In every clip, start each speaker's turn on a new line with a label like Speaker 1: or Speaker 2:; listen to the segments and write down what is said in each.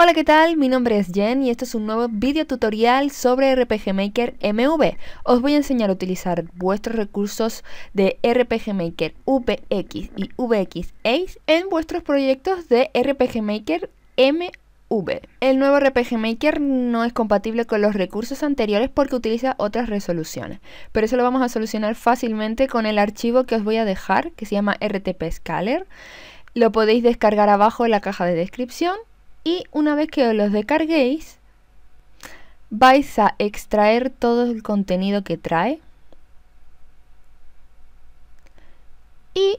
Speaker 1: Hola, ¿qué tal? Mi nombre es Jen y este es un nuevo video tutorial sobre RPG Maker MV. Os voy a enseñar a utilizar vuestros recursos de RPG Maker VX y VX en vuestros proyectos de RPG Maker MV. El nuevo RPG Maker no es compatible con los recursos anteriores porque utiliza otras resoluciones, pero eso lo vamos a solucionar fácilmente con el archivo que os voy a dejar, que se llama RTP Scaler. Lo podéis descargar abajo en la caja de descripción y una vez que los descarguéis, vais a extraer todo el contenido que trae. Y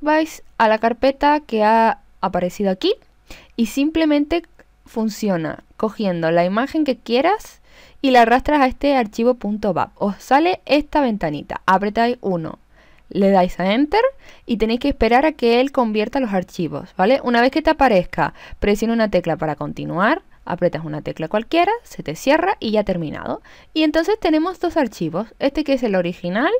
Speaker 1: vais a la carpeta que ha aparecido aquí y simplemente funciona cogiendo la imagen que quieras y la arrastras a este archivo Os sale esta ventanita. Apretáis 1, le dais a Enter y tenéis que esperar a que él convierta los archivos, ¿vale? Una vez que te aparezca, presiona una tecla para continuar, apretas una tecla cualquiera, se te cierra y ya ha terminado. Y entonces tenemos dos archivos, este que es el original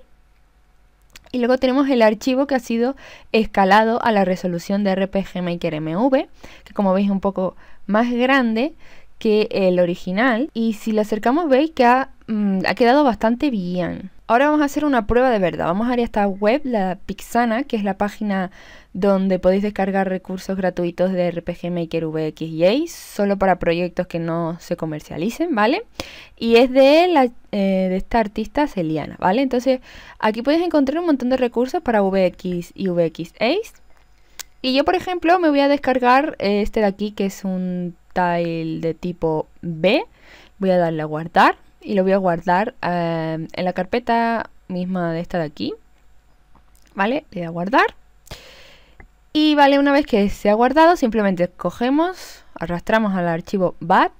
Speaker 1: y luego tenemos el archivo que ha sido escalado a la resolución de RPG Maker MV, que como veis es un poco más grande que el original y si lo acercamos veis que ha mm, quedado bastante bien Ahora vamos a hacer una prueba de verdad. Vamos a ir a esta web, la Pixana, que es la página donde podéis descargar recursos gratuitos de RPG Maker VX y Ace, solo para proyectos que no se comercialicen, ¿vale? Y es eh, de, esta artista Celiana, ¿vale? Entonces aquí podéis encontrar un montón de recursos para VX y VX Ace. Y yo, por ejemplo, me voy a descargar este de aquí, que es un tile de tipo B. Voy a darle a guardar y lo voy a guardar eh, en la carpeta misma de esta de aquí. ¿Vale? Le voy a guardar. Y vale, una vez que se ha guardado, simplemente cogemos, arrastramos al archivo BAT,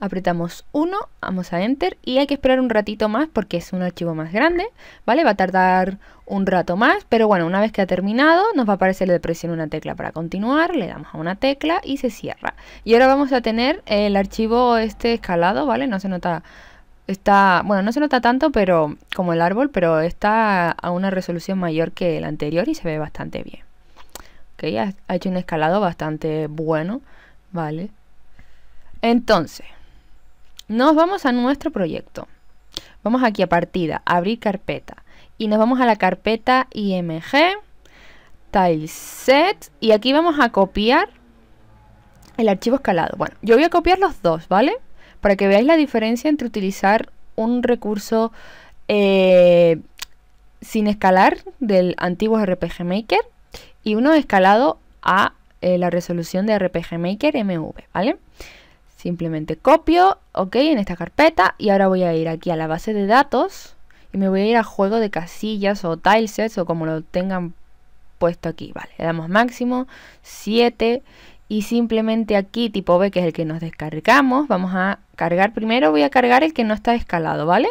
Speaker 1: apretamos 1, vamos a Enter y hay que esperar un ratito más porque es un archivo más grande, ¿vale? Va a tardar un rato más, pero bueno, una vez que ha terminado nos va a aparecer de presión una tecla para continuar, le damos a una tecla y se cierra. Y ahora vamos a tener el archivo este escalado, ¿vale? No se nota Está, bueno, no se nota tanto pero como el árbol, pero está a una resolución mayor que el anterior y se ve bastante bien. Ok, ya ha hecho un escalado bastante bueno, ¿vale? Entonces, nos vamos a nuestro proyecto. Vamos aquí a partida, abrir carpeta. Y nos vamos a la carpeta IMG, tileset. Y aquí vamos a copiar el archivo escalado. Bueno, yo voy a copiar los dos, ¿vale? para que veáis la diferencia entre utilizar un recurso eh, sin escalar del antiguo RPG Maker y uno escalado a eh, la resolución de RPG Maker MV, ¿vale? Simplemente copio, ok, en esta carpeta y ahora voy a ir aquí a la base de datos y me voy a ir a juego de casillas o tilesets o como lo tengan puesto aquí, ¿vale? Le damos máximo, 7 y simplemente aquí tipo B, que es el que nos descargamos, vamos a cargar primero, voy a cargar el que no está escalado, ¿vale?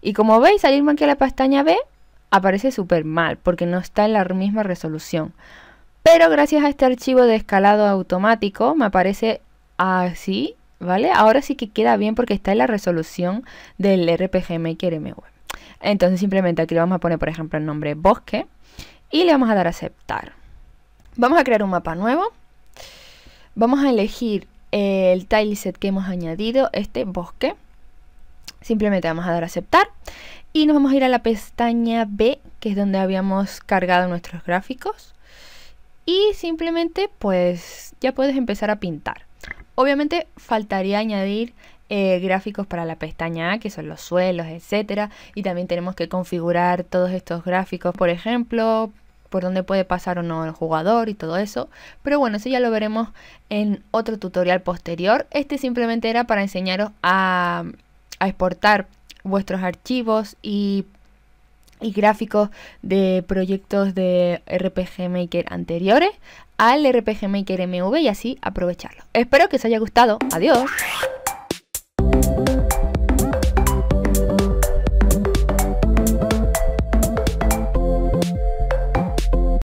Speaker 1: Y como veis, ahí irme aquí a la pestaña B, aparece súper mal, porque no está en la misma resolución. Pero gracias a este archivo de escalado automático, me aparece así, ¿vale? Ahora sí que queda bien porque está en la resolución del RPG Maker MV. Entonces simplemente aquí le vamos a poner, por ejemplo, el nombre bosque y le vamos a dar a aceptar. Vamos a crear un mapa nuevo Vamos a elegir el tileset que hemos añadido, este bosque. Simplemente vamos a dar a aceptar y nos vamos a ir a la pestaña B, que es donde habíamos cargado nuestros gráficos. Y simplemente pues ya puedes empezar a pintar. Obviamente faltaría añadir eh, gráficos para la pestaña A, que son los suelos, etcétera. Y también tenemos que configurar todos estos gráficos, por ejemplo, por dónde puede pasar o no el jugador y todo eso. Pero bueno, eso ya lo veremos en otro tutorial posterior. Este simplemente era para enseñaros a, exportar vuestros archivos y, y gráficos de proyectos de RPG Maker anteriores al RPG Maker MV y así aprovecharlo. Espero que os haya gustado. Adiós.